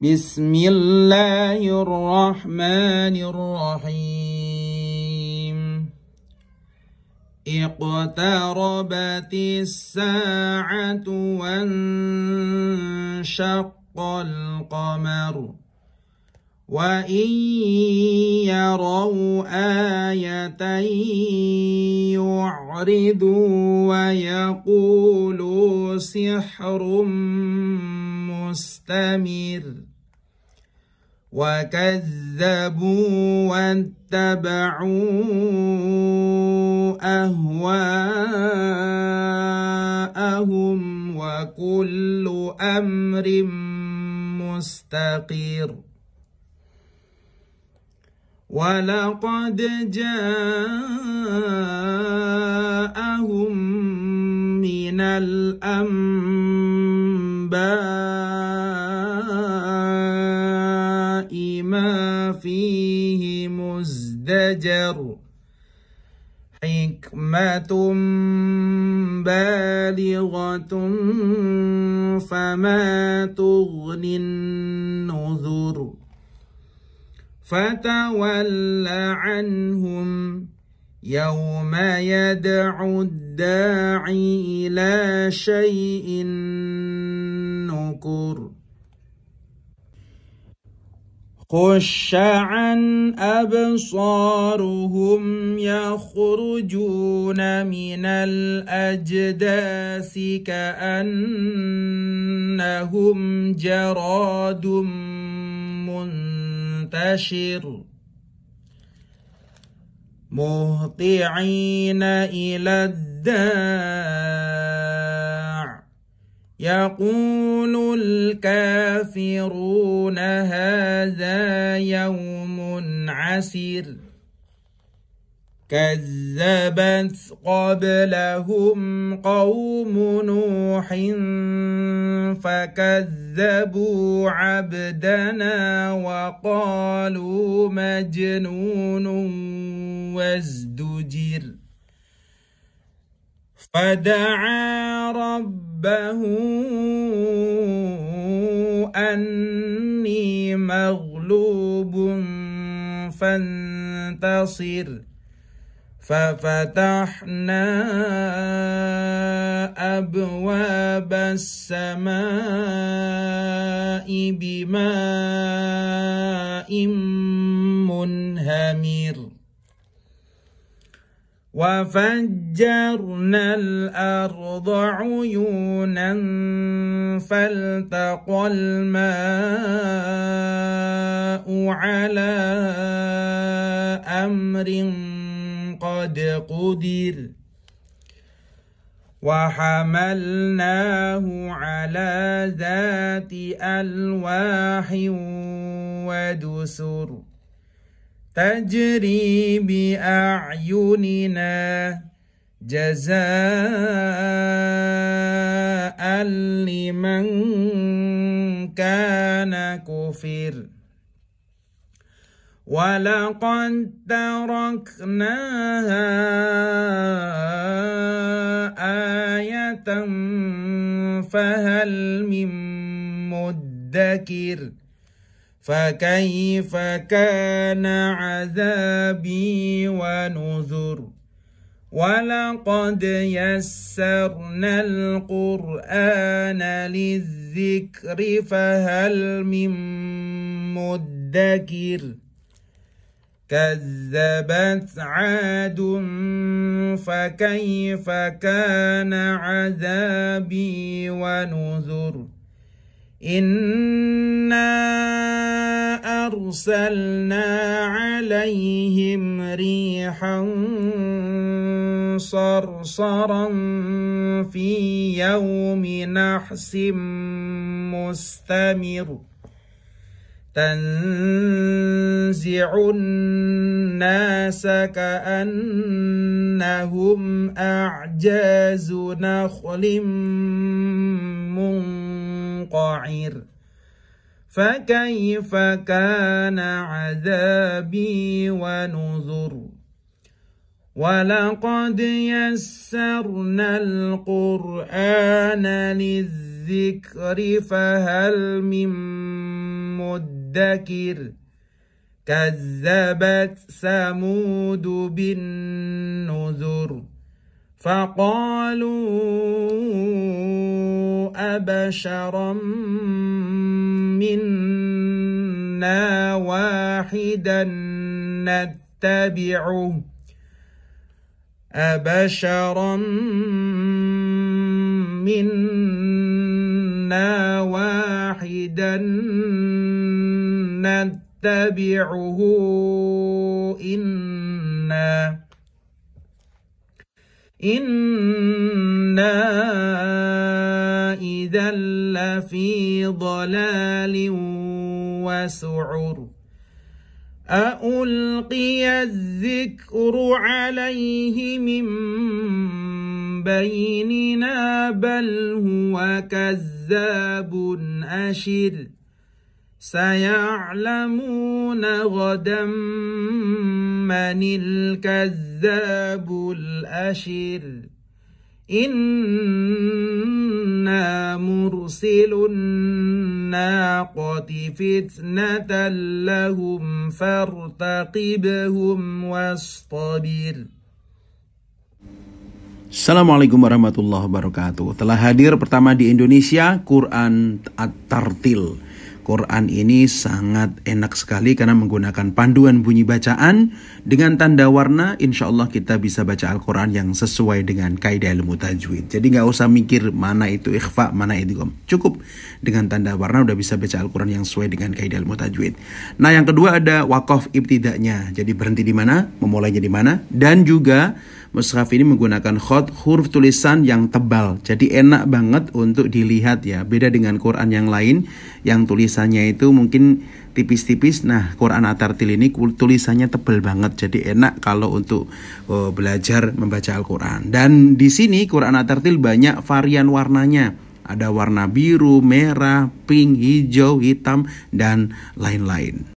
بسم الله الرحمن الرحيم اقتربت الساعة وانشق القمر وإن يروا آية يعرضوا ويقولوا سحر مستمر وكذبوا واتبعوا اهواءهم وكل امر مستقر ولقد جاءهم من الأنباء الشجر حكمة بالغة فما تغني النذر فتول عنهم يوم يدعو الداعي إلى شيء نكر خش عن أبصارهم يخرجون من الأجداث كأنهم جراد منتشر مهطعين إلى الدار يقول الكافرون هذا يوم عسر كذبت قبلهم قوم نوح فكذبوا عبدنا وقالوا مجنون وازدجر فدعا ربه أني مغلوب فانتصر ففتحنا أبواب السماء بماء وفجرنا الأرض عيونا فالتقى الماء على أمر قد قدر وحملناه على ذات ألواح ودسر تجري بأعيننا جزاء لمن كان كفر ولقد تركناها آية فهل من مدكر ۖ فكيف كان عذابي ونذر ولقد يسرنا القرآن للذكر فهل من مدكر كذبت عاد فكيف كان عذابي ونذر إنا أرسلنا عليهم ريحا صرصرا في يوم نحس مستمر تنزع الناس كأنهم أعجاز نخل منقعر فكيف كان عذابي ونذر ولقد يسرنا القرآن للذكر فهل من مدكر كذبت ثمود بالنذر فقالوا أبشرا منا واحدا نتبعه أبشرا منا واحدا نتبعه إنا إنا إذا لفي ضلال وسعر ألقي الذكر عليه من بيننا بل هو كذاب أشر سيعلمون غدا من الكذاب الأشر إنا مرسل الناقة فتنة لهم فارتقبهم واصطبر Assalamualaikum warahmatullahi wabarakatuh. Telah hadir pertama di Indonesia Quran At-Tartil Quran ini sangat enak sekali karena menggunakan panduan bunyi bacaan dengan tanda warna insya Allah kita bisa baca Al-Quran yang sesuai dengan kaidah ilmu tajwid jadi nggak usah mikir mana itu ikhfa mana itu idgham cukup dengan tanda warna udah bisa baca Al-Quran yang sesuai dengan kaidah ilmu tajwid nah yang kedua ada wakaf ibtidaknya jadi berhenti di mana memulainya di mana dan juga mushaf ini menggunakan khot huruf tulisan yang tebal. Jadi enak banget untuk dilihat ya. Beda dengan Quran yang lain yang tulisannya itu mungkin tipis-tipis. Nah, Quran Atartil ini tulisannya tebal banget. Jadi enak kalau untuk oh, belajar membaca Al-Qur'an. Dan di sini Quran Atartil banyak varian warnanya ada warna biru, merah, pink, hijau, hitam, dan lain-lain.